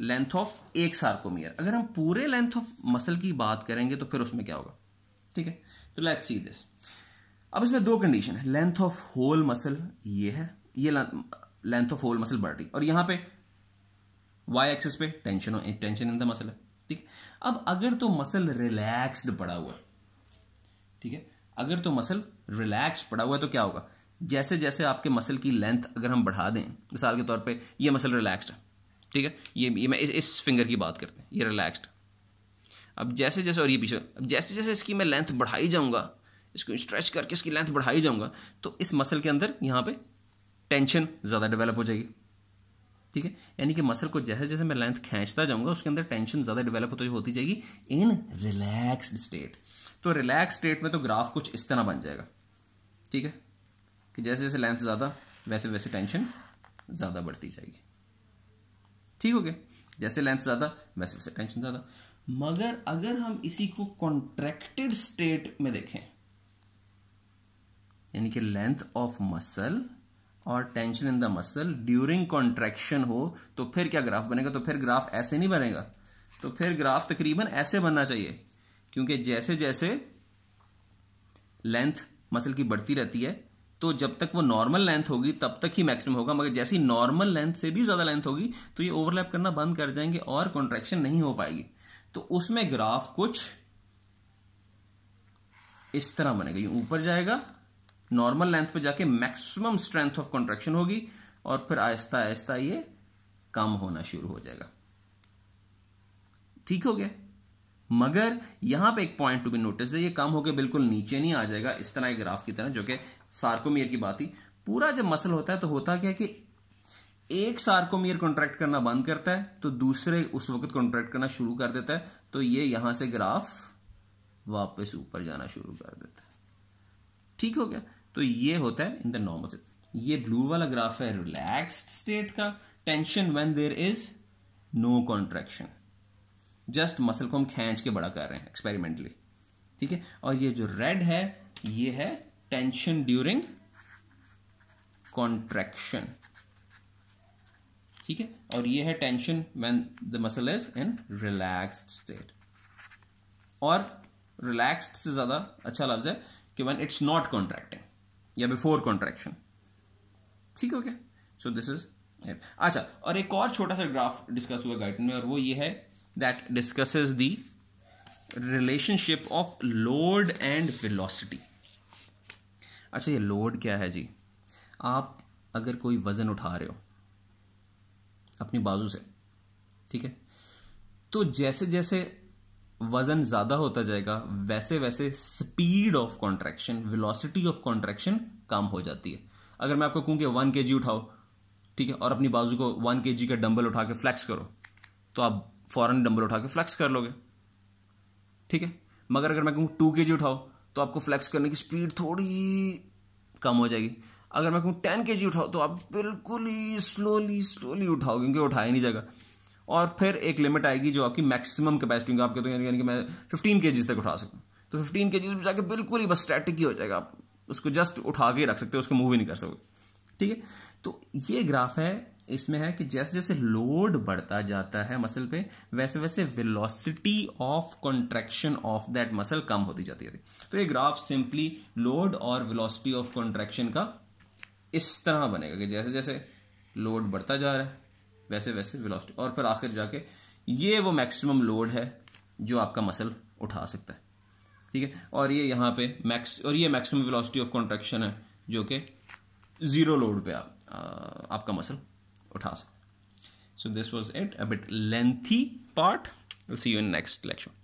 लेंथ ऑफ एक सार्कोमियर अगर हम पूरे लेंथ ऑफ मसल की बात करेंगे तो फिर उसमें क्या होगा ठीक है तो लेट सी दिस अब इसमें दो कंडीशन है लेंथ ऑफ होल मसल ये है ये लेंथ ऑफ होल मसल बढ़ रही और यहां पे वाई एक्सेस पे tension tension in the muscle है ठीक है अब अगर तो मसल रिलैक्स्ड पड़ा हुआ है ठीक है अगर तो मसल रिलैक्स पड़ा हुआ है तो क्या होगा जैसे जैसे आपके मसल की लेंथ अगर हम बढ़ा दें मिसाल के तौर पे ये मसल रिलैक्स्ड है ठीक है ये ये मैं इस, इस फिंगर की बात करते हैं ये रिलैक्स्ड अब जैसे जैसे और ये पीछे अब जैसे जैसे इसकी मैं लेंथ बढ़ाई जाऊँगा इसको स्ट्रेच करके इसकी लेंथ बढ़ाई जाऊँगा तो इस मसल के अंदर यहाँ पर टेंशन ज़्यादा डेवलप हो जाएगी ठीक है यानी कि मसल को जैसे जैसे मैं लेंथ खींचता जाऊँगा उसके अंदर टेंशन ज़्यादा डेवलप होती होती जाएगी इन रिलैक्सड स्टेट तो रिलैक्स स्टेट में तो ग्राफ कुछ इस तरह बन जाएगा ठीक है कि जैसे जैसे लेंथ ज़्यादा वैसे वैसे टेंशन ज़्यादा बढ़ती जाएगी ठीक हो गया जैसे लेंथ ज़्यादा वैसे वैसे टेंशन ज़्यादा मगर अगर हम इसी को कॉन्ट्रैक्टेड स्टेट में देखें यानी कि लेंथ ऑफ मसल और tension in the muscle during contraction हो तो फिर क्या ग्राफ बनेगा तो फिर ग्राफ ऐसे नहीं बनेगा तो फिर ग्राफ तकरीबन ऐसे बनना चाहिए क्योंकि जैसे जैसे लेंथ मसल की बढ़ती रहती है तो जब तक वो नॉर्मल लेंथ होगी तब तक ही मैक्सिमम होगा मगर जैसी नॉर्मल लेंथ से भी ज़्यादा लेंथ होगी तो ये ओवरलैप करना बंद कर जाएंगे और कॉन्ट्रेक्शन नहीं हो पाएगी तो उसमें ग्राफ कुछ इस तरह बनेगा ये ऊपर जाएगा नॉर्मल लेंथ पे जाके मैक्सिमम स्ट्रेंथ ऑफ कॉन्ट्रेक्शन होगी और फिर आहिस्ता आहिस्ता ये कम होना शुरू हो जाएगा ठीक हो गया मगर यहां पे एक पॉइंट टू बी नोटिस है ये कम होकर बिल्कुल नीचे नहीं आ जाएगा इस तरह के ग्राफ की तरह जो कि सार्कोमियर की बात ही पूरा जब मसल होता है तो होता क्या कि एक सार्कोमियर कॉन्ट्रैक्ट करना बंद करता है तो दूसरे उस वक्त कॉन्ट्रैक्ट करना शुरू कर देता है तो ये यहां से ग्राफ वापस ऊपर जाना शुरू कर देता है ठीक हो गया तो ये होता है इन द नॉर्मल ये ब्लू वाला ग्राफ है रिलैक्स्ड स्टेट का tension when there is no contraction just muscle को हम खींच के बड़ा कर रहे हैं एक्सपेरिमेंटली ठीक है और ये जो रेड है ये है टेंशन ड्यूरिंग कॉन्ट्रैक्शन ठीक है और ये है tension when the muscle is in relaxed state और रिलैक्स्ड से ज़्यादा अच्छा लफ्ज़ है कि व्हेन इट्स नॉट कॉन्ट्रैक्टिंग या बिफोर कॉन्ट्रैक्शन ठीक है ओके सो दिस इज अच्छा और एक और छोटा सा ग्राफ डिस्कस हुआ गाइटन में और वो ये है that discusses the relationship of load and velocity अच्छा ये लोड क्या है जी आप अगर कोई वज़न उठा रहे हो अपनी बाजू से ठीक है तो जैसे जैसे वज़न ज़्यादा होता जाएगा वैसे वैसे speed of contraction velocity of contraction कम हो जाती है अगर मैं आपको कहूँ कि वन के उठाओ ठीक है और अपनी बाजू को वन के का डंबल उठा के फ्लैक्स करो तो आप फॉरन डंबल उठा के फ्लैक्स कर लोगे ठीक है मगर अगर मैं कहूँ टू के जी उठाओ तो आपको फ्लैक्स करने की स्पीड थोड़ी कम हो जाएगी अगर मैं कहूँ टेन के जी उठाओ तो आप बिल्कुल ही स्लोली स्लोली उठाओ क्योंकि उठाया नहीं जाएगा और फिर एक लिमिट आएगी जो आपकी मैक्सिमम कैपेसिटी होगी आपके तो यानी कि मैं फिफ्टीन के तक उठा सकूँ तो फिफ्टीन के में जाके बिल्कुल ही बस स्ट्रैटिक ही हो जाएगा आप उसको जस्ट उठा के रख सकते हो उसको मूव ही नहीं कर सकोगे ठीक है तो ये ग्राफ है इसमें है कि जैसे जैसे लोड बढ़ता जाता है मसल पे वैसे वैसे velocity of contraction of that muscle कम होती जाती है तो ये ग्राफ सिंपली लोड और वेलोसिटी ऑफ कॉन्ट्रैक्शन का इस तरह बनेगा कि जैसे जैसे लोड बढ़ता जा रहा है वैसे वैसे वेलोसिटी और फिर आखिर जाके ये वो मैक्सिमम लोड है जो आपका मसल उठा सकता है ठीक है और ये यहाँ पे मैक्स और ये मैक्सिमम वेलोसिटी ऑफ कॉन्ट्रैक्शन है जो कि ज़ीरो लोड पे आ, आ, आपका muscle uthas so this was it a bit lengthy part we'll see you in next lecture